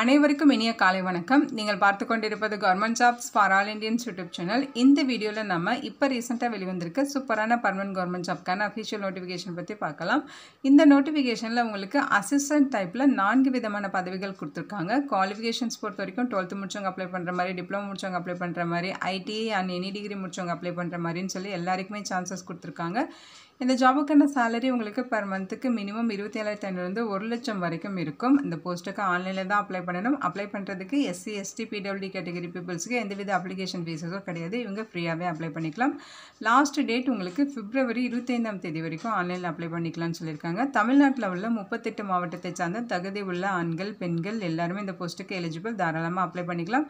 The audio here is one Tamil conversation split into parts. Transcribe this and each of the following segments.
அனைவருக்கும் இனிய காலை வணக்கம் நீங்கள் பார்த்து கொண்டிருப்பது government jobs for all Indians YouTube channel இந்த வீடியோவில் நம்ம இப்போ ரீசெண்டாக வெளிவந்திருக்க சூப்பரான பர்மனன்ட் கவர்மெண்ட் ஜாப்க்கான அஃபிஷியல் நோட்டிஃபிகேஷன் பற்றி பார்க்கலாம் இந்த நோட்டிஃபிகேஷனில் உங்களுக்கு அசிஸ்டன்ட் டைப்பில் நான்கு விதமான பதவிகள் கொடுத்துருக்காங்க குவாலிஃபிகேஷன்ஸ் பொறுத்த வரைக்கும் டுவெல்த்து முடிச்சவங்க அப்ளை பண்ணுற மாதிரி டிப்ளமோ முடிச்சவங்க அப்ளை பண்ணுற மாதிரி ஐடிஐ அண்ட் எனி டிகிரி முடிச்சவங்க அப்ளை பண்ணுற மாதிரின்னு சொல்லி எல்லாருக்குமே சான்சஸ் கொடுத்துருக்காங்க இந்த ஜாபுக்கான சேலரி உங்களுக்கு பர் மந்த்துக்கு மினிமம் இருபத்தி ஏழாயிரத்தி ஐநூறுலேருந்து ஒரு லட்சம் வரைக்கும் இருக்கும் இந்த போஸ்ட்டுக்கு ஆன்லைனில் தான் அப்ளை பண்ணணும் அப்ளை பண்ணுறதுக்கு எஸ்சி எஸ்டி பிடபிள்யூடி கேட்டகரி பீப்புள்ஸுக்கு எந்தவித அப்ளிகேஷன் ஃபீஸஸும் கிடையாது இவங்க ஃப்ரீயாகவே அப்ளை பண்ணிக்கலாம் லாஸ்ட் டேட் உங்களுக்கு பிப்ரவரி இருபத்தைந்தாம் தேதி வரைக்கும் ஆன்லைனில் அப்ளை பண்ணிக்கலாம்னு சொல்லியிருக்காங்க தமிழ்நாட்டில் உள்ள முப்பத்தெட்டு மாவட்டத்தை சார்ந்த தகுதி உள்ள ஆண்கள் பெண்கள் எல்லாருமே இந்த போஸ்ட்டுக்கு எலிஜிபிள் தாராளமாக அப்ளை பண்ணிக்கலாம்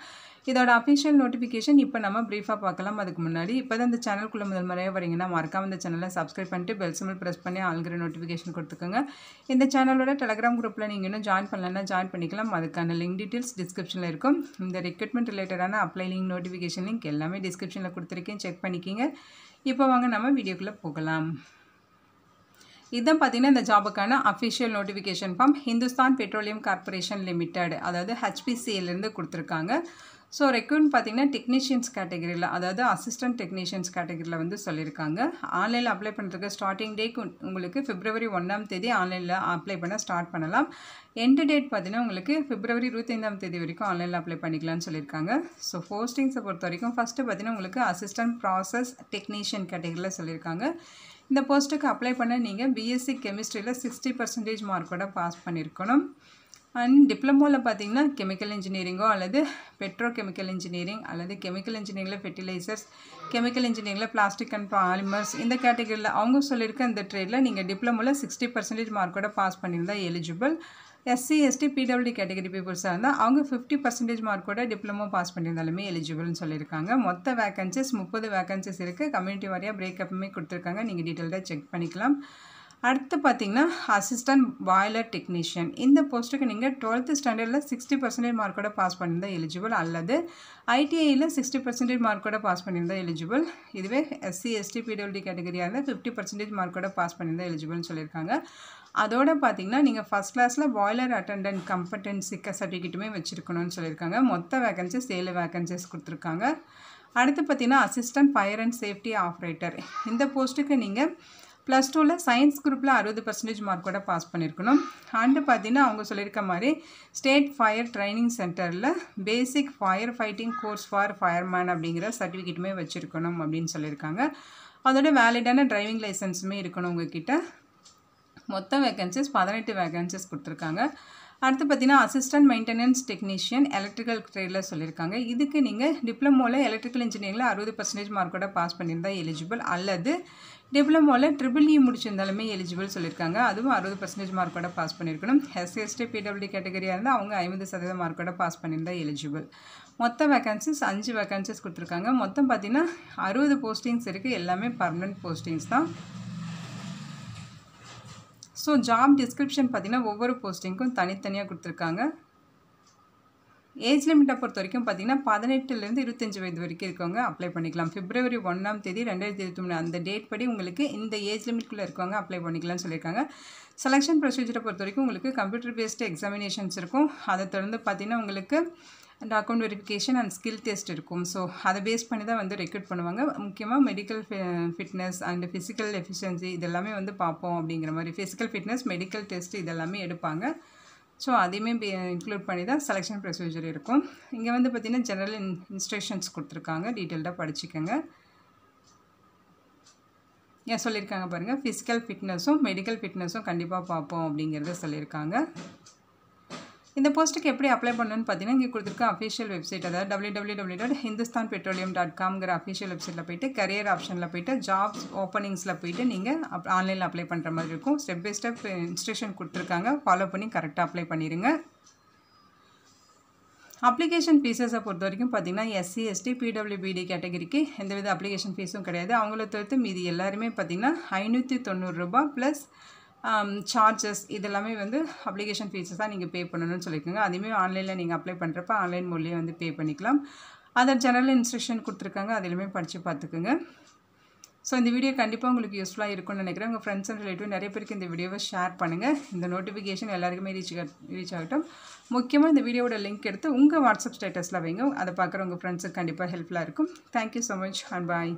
இதோட அஃபிஷியல் நோட்டிஃபிகேஷன் இப்போ நம்ம ப்ரீஃபாக பார்க்கலாம் அதுக்கு முன்னாடி இப்போ தான் இந்த சேனல்குள்ளே முதல் முறையாக வரீங்கன்னா மறக்காமல் இந்த சேனலை சப்ஸ்கிரைப் பண்ணி பண்ணிட்டு பெல் சிம்பிள் ப்ரெஸ் பண்ணி ஆளுங்கிற நோட்டிஃபிகேஷன் கொடுத்துக்கோங்க இந்த சேனலோட டெலகிராம் குரூப்பில் நீங்கள் இன்னும் ஜாயின் பண்ணலன்னா ஜாயின் பண்ணிக்கலாம் அதுக்கான லிங்க் டீட்டெயில்ஸ் டிஸ்கிரிப்ஷனில் இருக்கும் இந்த ரெக்ரூட்மெண்ட் ரிலேட்டடான அப்ளை லிங்க் நோட்டிஃபிகேஷன் லிங்க் எல்லாமே டிஸ்கிரிப்ஷனில் கொடுத்துருக்கேன் செக் பண்ணிக்கிங்க இப்போ வாங்க நம்ம வீடியோக்குள்ளே போகலாம் இதுதான் பார்த்தீங்கன்னா இந்த ஜாபுக்கான official notification from Hindustan Petroleum Corporation Limited அதாவது ஹெச்பிசிஏலேருந்து கொடுத்துருக்காங்க ஸோ ரெக்யூன் பார்த்திங்கன்னா டெக்னீஷியன்ஸ் கேட்டகரியில் அதாவது அசிஸ்டன்ட் டெக்னீஷியன்ஸ் கேட்டகரியில் வந்து சொல்லியிருக்காங்க ஆன்லைனில் அப்ளை பண்ணுறதுக்கு ஸ்டார்டிங் டேக்கு உங்களுக்கு பிப்ரவரி ஒன்றாம் தேதி ஆன்லைனில் அப்ளை பண்ண ஸ்டார்ட் பண்ணலாம் எண்டு டேட் பார்த்திங்கன்னா உங்களுக்கு பிப்ரவரி இருபத்தைந்தாம் தேதி வரைக்கும் ஆன்லைனில் அப்ளை பண்ணிக்கலாம்னு சொல்லியிருக்காங்க ஸோ போஸ்டிங்ஸை பொறுத்த வரைக்கும் ஃபஸ்ட்டு பார்த்திங்கன்னா உங்களுக்கு அசிஸ்டன்ட் ப்ராசஸ் டெக்னீஷியன் கேட்டகரியில் சொல்லியிருக்காங்க இந்த போஸ்ட்டுக்கு அப்ளை பண்ண நீங்கள் பிஎஸ்சி கெமிஸ்ட்ரியில் சிக்ஸ்டி பர்சன்டேஜ் மார்க்கோட பாஸ் பண்ணியிருக்கணும் அண்ட் டிப்ளமோவில் பார்த்தீங்கன்னா கெமிக்கல் இன்ஜினியரிங்கோ அல்லது பெட்ரோ கெமிக்கல் இன்ஜினியரிங் அல்லது கெமிக்கல் இன்ஜினியரிங்கில் ஃபெர்டிலைசர்ஸ் கெமிக்கல் இன்ஜினியரிங்கில் பிளாஸ்டிக் அண்ட் பாலிமர்ஸ் இந்த கேட்டகரியில் அவங்க சொல்லியிருக்க இந்த ட்ரேடில் நீங்கள் டிப்ளமோவில் சிக்ஸ்டி பர்சன்டேஜ் மார்க்கோட பாஸ் பண்ணியிருந்தால் eligible SC ST PW category பீப்புள்ஸாக இருந்தால் அவங்க ஃபிஃப்டி பர்சன்டேஜ் மார்க்கோட டிப்ளமோ பாஸ் பண்ணியிருந்தாலுமே எலிஜிபிள்னு சொல்லியிருக்காங்க மொத்த வேகன்சிஸ் முப்பது வேகன்சிஸ் இருக்குது கம்யூனிட்டி வாரியாக பிரேக்கப்புமே கொடுத்துருக்காங்க நீங்கள் டீட்டெயில்டாக செக் பண்ணிக்கலாம் அடுத்து பார்த்தீங்கன்னா அசிஸ்டன்ட் பாய்லர் டெக்னீஷியன் இந்த போஸ்ட்டுக்கு நீங்கள் டுவெல்த்து ஸ்டாண்டர்டில் சிக்ஸ்டி பர்சன்டேஜ் மார்க்கோட பாஸ் பண்ணியிருந்தால் எலிஜிபிள் அல்லது ஐடிஐயில் சிக்ஸ்டி பர்சன்டேஜ் மார்க்கோட பாஸ் பண்ணியிருந்தால் எலிஜிபிள் இதுவே எஸ்சி எஸ்டி பிடபிள்யூடி கேட்டகரியாக இருந்தால் ஃபிஃப்டி பர்சன்டேஜ் மார்க்கோட பாஸ் பண்ணியிருந்தால் எலிஜிபிள்னு சொல்லியிருக்காங்க அதோட பார்த்தீங்கன்னா நீங்கள் ஃபஸ்ட் கிளாஸில் பாய்லர் அட்டண்டன்ட் சிக்க சர்டிஃபிகேட்டுமே வச்சுருக்கணும்னு சொல்லியிருக்காங்க மொத்த வேகன்சிஸ் ஏழு வேகன்சிஸ் கொடுத்துருக்காங்க அடுத்து பார்த்தீங்கன்னா assistant fire and safety operator இந்த போஸ்ட்டுக்கு நீங்கள் ப்ளஸ் டூவில் சயின்ஸ் குரூப்பில் அறுபது பர்சன்டேஜ் மார்க்கோட பாஸ் பண்ணியிருக்கணும் அண்டு பார்த்தீங்கன்னா அவங்க சொல்லியிருக்க மாதிரி ஸ்டேட் ஃபயர் ட்ரைனிங் சென்டரில் basic fire fighting course for fireman அப்படிங்கிற சர்டிஃபிகேட்டுமே வச்சுருக்கணும் அப்படின்னு சொல்லியிருக்காங்க அதோட வேலிடான டிரைவிங் லைசன்ஸுமே இருக்கணும் உங்ககிட்ட மொத்த வேகன்சிஸ் பதினெட்டு வேகன்சிஸ் கொடுத்துருக்காங்க அடுத்து பார்த்தீங்கன்னா அசிஸ்டன்ட் மெயின்டெனன்ஸ் டெக்னீஷியன் எலக்ட்ரிக்கல் ட்ரேடில் சொல்லியிருக்காங்க இதுக்கு நீங்கள் டிப்ளமோவில் எலக்ட்ரிக்கல் இன்ஜினியரிங்கில் அறுபது பர்சன்டேஜ் மார்க்கோட பாஸ் பண்ணியிருந்தால் எலிஜிபிள் அல்லது டிப்ளமோவில் ட்ரிபிள் இ முடிச்சிருந்தாலுமே எலிஜிபிள் சொல்லியிருக்காங்க அதுவும் அறுபது பர்சன்டேஜ் மார்க்கோட பாஸ் பண்ணியிருக்கணும் எஸ்எஸ்டி பிடபிள்யூ கேட்டகரியாக இருந்தால் அவங்க ஐம்பது சதவீத மார்க்கோட பாஸ் பண்ணியிருந்தால் எலிஜிபிள் மொத்த வேக்கன்சிஸ் அஞ்சு வேக்கன்சிஸ் கொடுத்துருக்காங்க மொத்தம் பார்த்தீங்கன்னா அறுபது போஸ்டிங்ஸ் இருக்குது எல்லாமே பர்மனன்ட் போஸ்டிங்ஸ் தான் ஸோ ஜாப் டிஸ்கிரிப்ஷன் பார்த்தீங்கன்னா ஒவ்வொரு போஸ்டிங்க்கும் தனித்தனியாக கொடுத்துருக்காங்க ஏஜ் லிமிட்டை பொறுத்த வரைக்கும் பார்த்தீங்கன்னா பதினெட்டுலேருந்து இருபத்தஞ்சி வயது வரைக்கும் இருக்கவங்க அப்ளை பண்ணிக்கலாம் பிப்ரவரி ஒன்றாம் தேதி ரெண்டாயிரத்தி இருபத்தி மூணு அந்த டேட் படி உங்களுக்கு இந்த ஏஜ் லிமிட்குள்ளே இருக்கவங்க அப்ளை பண்ணிக்கலாம்னு சொல்லியிருக்காங்க செலெக்ஷன் ப்ரொசீஜரை பொறுத்த வரைக்கும் உங்களுக்கு கம்ப்யூட்டர் பேஸ்டு எக்ஸாமினேஷன்ஸ் இருக்கும் அதை தொடர்ந்து பார்த்திங்கன்னா உங்களுக்கு and account verification and skill test இருக்கும் ஸோ அதை பேஸ் பண்ணி தான் வந்து ரெக்ரூட் பண்ணுவாங்க முக்கியமாக medical fitness and physical efficiency இதெல்லாமே வந்து பார்ப்போம் அப்படிங்கிற மாதிரி ஃபிசிக்கல் ஃபிட்னஸ் மெடிக்கல் டெஸ்ட் இதெல்லாமே எடுப்பாங்க ஸோ அதையுமே இன்க்ளூட் பண்ணி தான் செலெக்ஷன் ப்ரொசீஜர் இருக்கும் இங்கே வந்து பார்த்திங்கன்னா ஜெனரல் இன் இன்ஸ்ட்ரக்ஷன்ஸ் கொடுத்துருக்காங்க டீட்டெயில்டாக படிச்சுக்கோங்க ஏன் சொல்லியிருக்காங்க பாருங்கள் ஃபிசிக்கல் ஃபிட்னஸும் மெடிக்கல் ஃபிட்னஸும் கண்டிப்பாக பார்ப்போம் அப்படிங்கிறத சொல்லியிருக்காங்க இந்த போஸ்ட்டுக்கு எப்படி அப்ளை பண்ணணும்னு பார்த்தீங்கன்னா இங்கே கொடுத்துருக்க அஃபிஷியல் வெப்சைட் அதாவது W W W dot Hindustan petroleum dot காம்ங்கிற அஃபிஷியல் வெப்சைட்டில் போயிட்டு கரியர் ஆப்ஷனில் போயிட்டு ஜாப்ஸ் ஓப்பனிங்ஸில் போயிட்டு நீங்கள் அப் ஆன்லைனில் அப்ளை பண்ணுற மாதிரி இருக்கும் ஸ்டெப் பை ஸ்டெப் இன்ஸ்ட்ரக்ஷன் கொடுத்துருக்காங்க ஃபாலோ பண்ணி கரெக்டாக அப்ளை பண்ணிடுங்க அப்ளிகேஷன் ஃபீஸஸை பொறுத்த வரைக்கும் பார்த்தீங்கன்னா எஸ்சி எஸ்டி பிடபிள்யூபிடி கேட்டகரிக்கு எந்தவித அப்ளிகேஷன் ஃபீஸும் கிடையாது அவங்கள தவிர்த்து மீதி எல்லாருமே பார்த்திங்கன்னா ஐநூற்றி தொண்ணூறுரூபா ப்ளஸ் சார்ஜஸ் um, இதெல்லாமே வந்து அப்ளிகேஷன் ஃபீஸஸ் தான் நீங்கள் பே பண்ணணும்னு சொல்லியிருக்கோங்க அதையுமே ஆன்லைனில் நீங்கள் அப்ளை பண்ணுறப்ப ஆன்லைன் மூலியம் வந்து பே பண்ணிக்கலாம் அதர் ஜெனரல் இன்ஸ்ட்ரக்ஷன் கொடுத்துருக்காங்க அதிலுமே படித்து பார்த்துக்குங்க ஸோ இந்த வீடியோ கண்டிப்பாக உங்களுக்கு யூஸ்ஃபுல்லாக இருக்கும்னு நினைக்கிறேன் உங்கள் ஃப்ரெண்ட்ஸ் அண்ட் ரிலேட்டிவ் நிறைய பேருக்கு இந்த வீடியோவை ஷேர் பண்ணுங்கள் இந்த நோட்டிஃபிகேஷன் எல்லாருக்குமே ரீச் ரீச் ஆகட்டும் முக்கியமாக இந்த வீடியோட லிங்க் எடுத்து உங்கள் வாட்ஸ்அப் ஸ்டேட்டஸில் வைங்க அதை பார்க்குற உங்கள் ஃப்ரெண்ட்ஸுக்கு கண்டிப்பாக ஹெல்ப்ஃபுல்லாக இருக்கும் thank you so much and bye